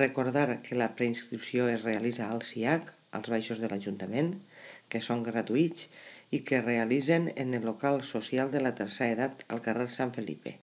Recordar que la preinscripció es realitza al CIAC, als baixos de l'Ajuntament, que són gratuïts i que realitzen en el local social de la tercera edat al carrer Sant Felipe.